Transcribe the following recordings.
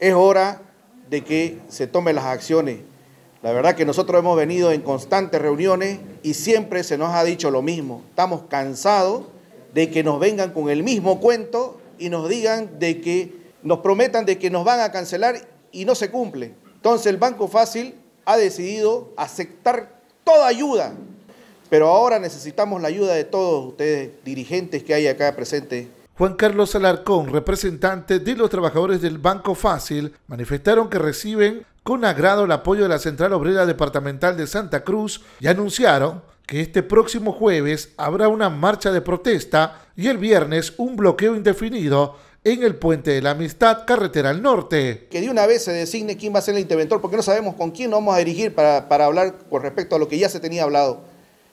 es hora de que se tomen las acciones. La verdad que nosotros hemos venido en constantes reuniones y siempre se nos ha dicho lo mismo. Estamos cansados de que nos vengan con el mismo cuento y nos digan de que nos prometan de que nos van a cancelar y no se cumple. Entonces el Banco Fácil ha decidido aceptar toda ayuda, pero ahora necesitamos la ayuda de todos ustedes dirigentes que hay acá presentes Juan Carlos Alarcón, representante de los trabajadores del Banco Fácil, manifestaron que reciben con agrado el apoyo de la Central Obrera Departamental de Santa Cruz y anunciaron que este próximo jueves habrá una marcha de protesta y el viernes un bloqueo indefinido en el Puente de la Amistad, carretera al norte. Que de una vez se designe quién va a ser el interventor, porque no sabemos con quién nos vamos a dirigir para, para hablar con respecto a lo que ya se tenía hablado.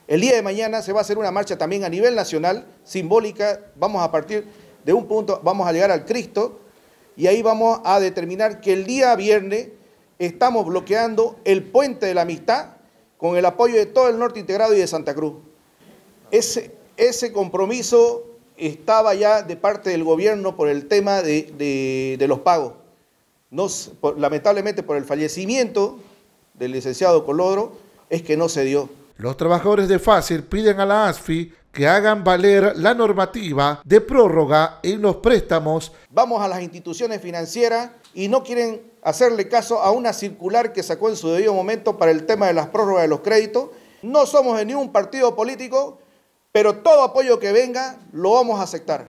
El día de mañana se va a hacer una marcha también a nivel nacional, simbólica. Vamos a partir de un punto, vamos a llegar al Cristo y ahí vamos a determinar que el día viernes estamos bloqueando el puente de la amistad con el apoyo de todo el norte integrado y de Santa Cruz. Ese, compromiso estaba ya de parte del gobierno por el tema de, los pagos. lamentablemente por el fallecimiento del licenciado Colodro es que no se dio. Los trabajadores de Fácil piden a la ASFI que hagan valer la normativa de prórroga en los préstamos. Vamos a las instituciones financieras y no quieren hacerle caso a una circular que sacó en su debido momento para el tema de las prórrogas de los créditos. No somos de ningún partido político, pero todo apoyo que venga lo vamos a aceptar.